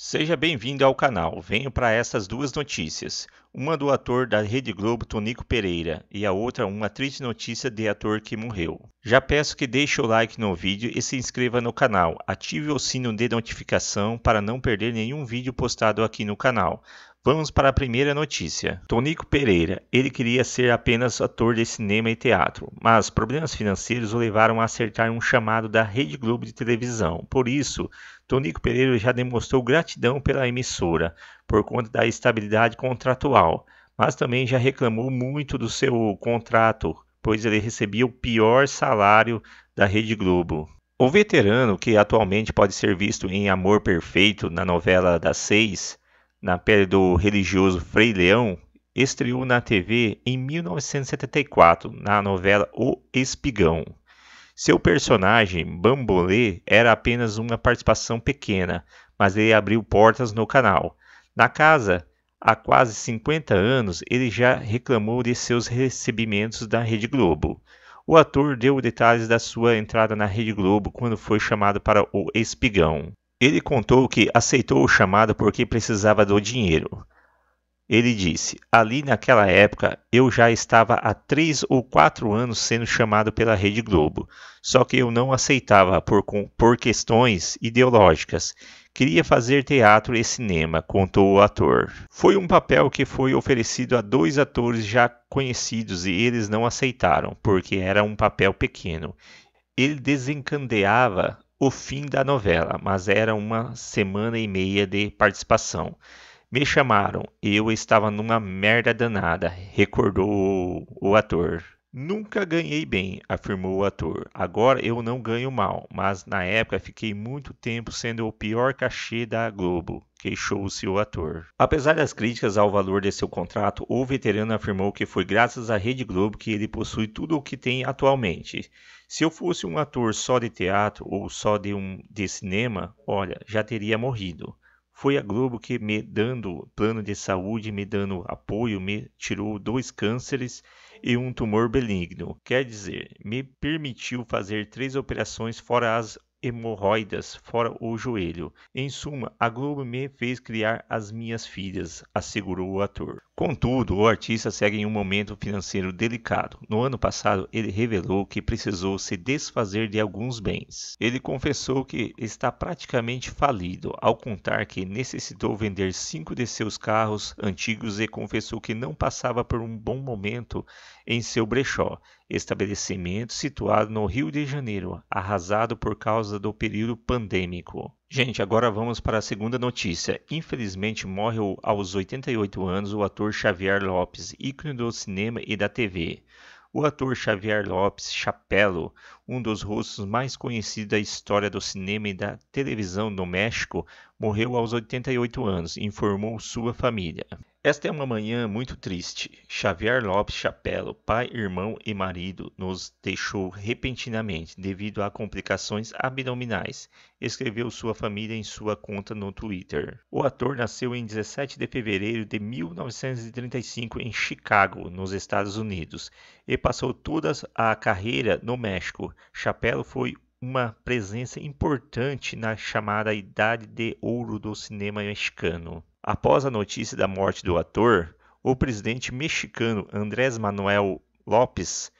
Seja bem-vindo ao canal. Venho para essas duas notícias. Uma do ator da Rede Globo, Tonico Pereira, e a outra uma triste notícia de ator que morreu. Já peço que deixe o like no vídeo e se inscreva no canal. Ative o sino de notificação para não perder nenhum vídeo postado aqui no canal. Vamos para a primeira notícia. Tonico Pereira. Ele queria ser apenas ator de cinema e teatro, mas problemas financeiros o levaram a acertar um chamado da Rede Globo de televisão. Por isso, Tonico Pereira já demonstrou gratidão pela emissora por conta da estabilidade contratual, mas também já reclamou muito do seu contrato, pois ele recebia o pior salário da Rede Globo. O veterano, que atualmente pode ser visto em Amor Perfeito na novela das seis, na pele do religioso Frei Leão, estreou na TV em 1974 na novela O Espigão. Seu personagem, Bambolê, era apenas uma participação pequena, mas ele abriu portas no canal. Na casa, há quase 50 anos, ele já reclamou de seus recebimentos da Rede Globo. O ator deu detalhes da sua entrada na Rede Globo quando foi chamado para o Espigão. Ele contou que aceitou o chamado porque precisava do dinheiro. Ele disse: Ali naquela época eu já estava há três ou quatro anos sendo chamado pela Rede Globo, só que eu não aceitava por, por questões ideológicas. Queria fazer teatro e cinema, contou o ator. Foi um papel que foi oferecido a dois atores já conhecidos e eles não aceitaram, porque era um papel pequeno. Ele desencandeava o fim da novela, mas era uma semana e meia de participação. Me chamaram, eu estava numa merda danada, recordou o ator. Nunca ganhei bem, afirmou o ator. Agora eu não ganho mal, mas na época fiquei muito tempo sendo o pior cachê da Globo queixou-se o ator. Apesar das críticas ao valor de seu contrato, o veterano afirmou que foi graças à Rede Globo que ele possui tudo o que tem atualmente. Se eu fosse um ator só de teatro ou só de um de cinema, olha, já teria morrido. Foi a Globo que me dando plano de saúde, me dando apoio, me tirou dois cânceres e um tumor benigno, quer dizer, me permitiu fazer três operações fora as hemorroidas fora o joelho. Em suma, a Globo me fez criar as minhas filhas, assegurou o ator. Contudo, o artista segue em um momento financeiro delicado. No ano passado, ele revelou que precisou se desfazer de alguns bens. Ele confessou que está praticamente falido ao contar que necessitou vender cinco de seus carros antigos e confessou que não passava por um bom momento em seu brechó, estabelecimento situado no Rio de Janeiro, arrasado por causa causa do período pandêmico. Gente, agora vamos para a segunda notícia. Infelizmente, morre aos 88 anos o ator Xavier Lopes, ícone do cinema e da TV. O ator Xavier Lopes Chapelo, um dos rostos mais conhecidos da história do cinema e da televisão no México, morreu aos 88 anos, informou sua família. Esta é uma manhã muito triste. Xavier Lopes Chapelo, pai, irmão e marido, nos deixou repentinamente devido a complicações abdominais, escreveu sua família em sua conta no Twitter. O ator nasceu em 17 de fevereiro de 1935 em Chicago, nos Estados Unidos, e passou toda a carreira no México. Chapelo foi uma presença importante na chamada Idade de Ouro do cinema mexicano. Após a notícia da morte do ator, o presidente mexicano Andrés Manuel López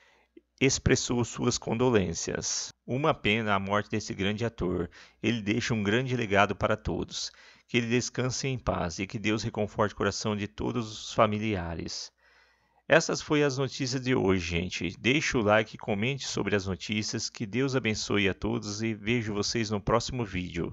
expressou suas condolências. Uma pena a morte desse grande ator. Ele deixa um grande legado para todos. Que ele descanse em paz e que Deus reconforte o coração de todos os familiares. Essas foram as notícias de hoje, gente. Deixe o like, comente sobre as notícias, que Deus abençoe a todos e vejo vocês no próximo vídeo.